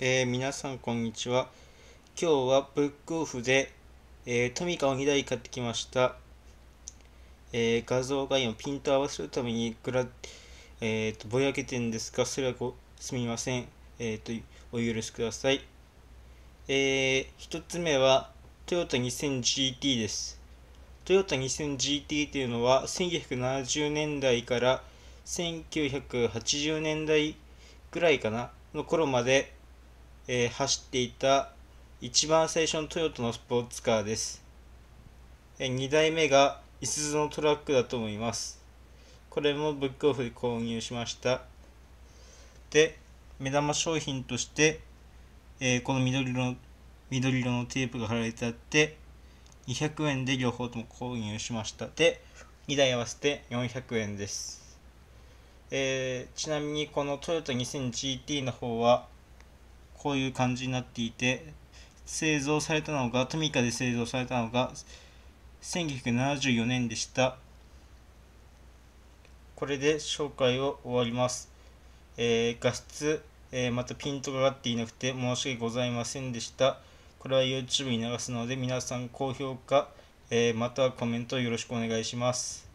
えー、皆さんこんにちは。今日はブックオフで、えー、トミカを2台買ってきました。えー、画像画面をピント合わせるためにグラ、えーと、ぼやけてるんですが、それはごすみません。えっ、と、お許しください。え1つ目は、トヨタ 2000GT です。トヨタ 2000GT というのは、1970年代から1980年代ぐらいかなの頃までえー、走っていた一番最初のトヨタのスポーツカーです。えー、2台目がいすゞのトラックだと思います。これもブックオフで購入しました。で、目玉商品として、えー、この緑色の緑色のテープが貼られてあって、200円で両方とも購入しました。で、2台合わせて400円です。えー、ちなみにこのトヨタ 2000GT の方は、こういう感じになっていて製造されたのがトミカで製造されたのが1974年でしたこれで紹介を終わります、えー、画質、えー、またピントが合っていなくて申し訳ございませんでしたこれは YouTube に流すので皆さん高評価、えー、またはコメントよろしくお願いします